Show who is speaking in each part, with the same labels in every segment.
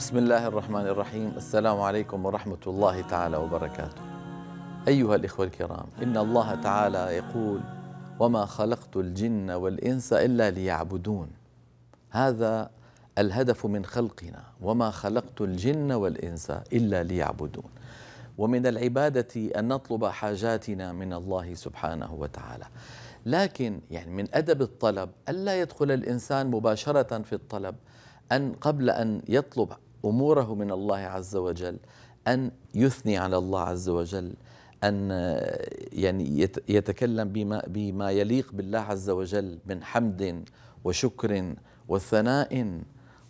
Speaker 1: بسم الله الرحمن الرحيم السلام عليكم ورحمة الله تعالى وبركاته أيها الإخوة الكرام إن الله تعالى يقول وما خلقت الجن والإنس إلا ليعبدون هذا الهدف من خلقنا وما خلقت الجن والإنس إلا ليعبدون ومن العبادة أن نطلب حاجاتنا من الله سبحانه وتعالى لكن يعني من أدب الطلب ألا يدخل الإنسان مباشرة في الطلب أن قبل أن يطلب اموره من الله عز وجل ان يثني على الله عز وجل ان يعني يتكلم بما بما يليق بالله عز وجل من حمد وشكر وثناء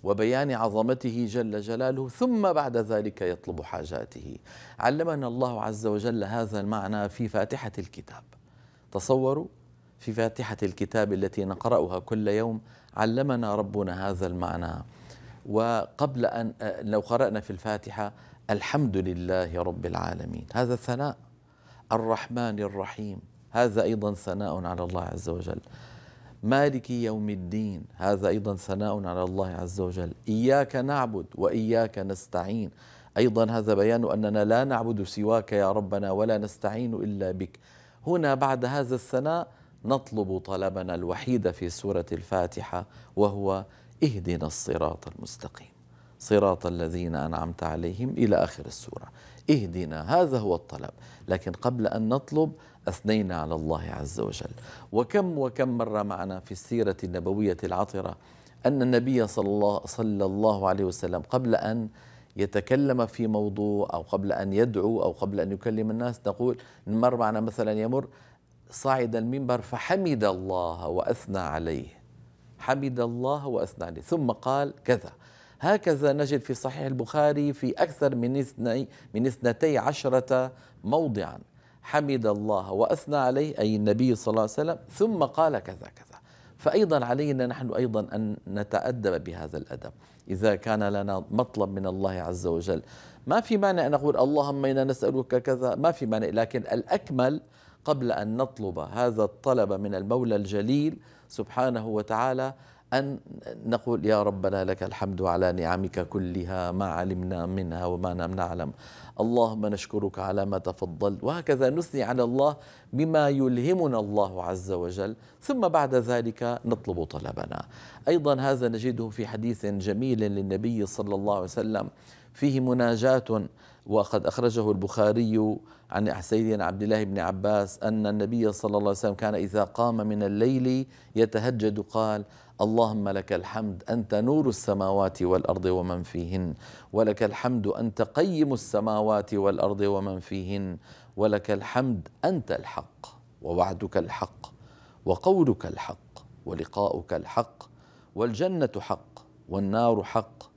Speaker 1: وبيان عظمته جل جلاله ثم بعد ذلك يطلب حاجاته علمنا الله عز وجل هذا المعنى في فاتحه الكتاب تصوروا في فاتحه الكتاب التي نقراها كل يوم علمنا ربنا هذا المعنى وقبل أن آه، لو قرأنا في الفاتحة الحمد لله رب العالمين هذا ثناء الرحمن الرحيم هذا أيضا ثناء على الله عز وجل مالك يوم الدين هذا أيضا ثناء على الله عز وجل إياك نعبد وإياك نستعين أيضا هذا بيان أننا لا نعبد سواك يا ربنا ولا نستعين إلا بك هنا بعد هذا الثناء نطلب طلبنا الوحيد في سورة الفاتحة وهو اهدنا الصراط المستقيم صراط الذين أنعمت عليهم إلى آخر السورة اهدنا هذا هو الطلب لكن قبل أن نطلب أثنينا على الله عز وجل وكم وكم مر معنا في السيرة النبوية العطرة أن النبي صلى الله, صلى الله عليه وسلم قبل أن يتكلم في موضوع أو قبل أن يدعو أو قبل أن يكلم الناس نقول مر معنا مثلا يمر صعد المنبر فحمد الله وأثنى عليه حمد الله وأثنى عليه ثم قال كذا هكذا نجد في صحيح البخاري في أكثر من اثني من اثنتي عشرة موضعا حمد الله وأثنى عليه أي النبي صلى الله عليه وسلم ثم قال كذا كذا فأيضا علينا نحن أيضا أن نتأدب بهذا الأدب إذا كان لنا مطلب من الله عز وجل ما في مانع أن نقول اللهم إنا نسألك كذا ما في مانع لكن الأكمل قبل أن نطلب هذا الطلب من المولى الجليل سبحانه وتعالى أن نقول يا ربنا لك الحمد على نعمك كلها ما علمنا منها وما لم نعلم اللهم نشكرك على ما تفضلت وهكذا نثني على الله بما يلهمنا الله عز وجل ثم بعد ذلك نطلب طلبنا أيضا هذا نجده في حديث جميل للنبي صلى الله عليه وسلم فيه مناجاة وقد أخرجه البخاري عن سيدنا عبد الله بن عباس أن النبي صلى الله عليه وسلم كان إذا قام من الليل يتهجد قال اللهم لك الحمد أنت نور السماوات والأرض ومن فيهن ولك الحمد أنت قيم السماوات والأرض ومن فيهن ولك الحمد أنت الحق ووعدك الحق وقولك الحق ولقاؤك الحق والجنة حق والنار حق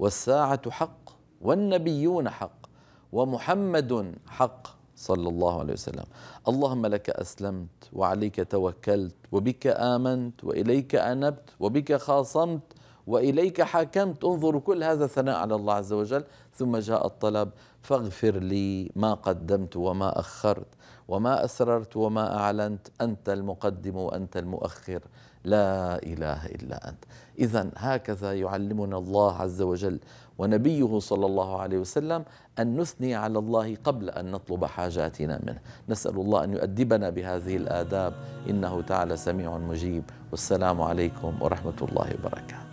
Speaker 1: والساعة حق والنبيون حق ومحمد حق صلى الله عليه وسلم اللهم لك أسلمت وعليك توكلت وبك آمنت وإليك أنبت وبك خاصمت وإليك حاكمت انظر كل هذا ثناء على الله عز وجل ثم جاء الطلب فاغفر لي ما قدمت وما أخرت وما أسررت وما أعلنت أنت المقدم وأنت المؤخر لا إله إلا أنت إذا هكذا يعلمنا الله عز وجل ونبيه صلى الله عليه وسلم أن نثني على الله قبل أن نطلب حاجاتنا منه نسأل الله أن يؤدبنا بهذه الآداب إنه تعالى سميع مجيب والسلام عليكم ورحمة الله وبركاته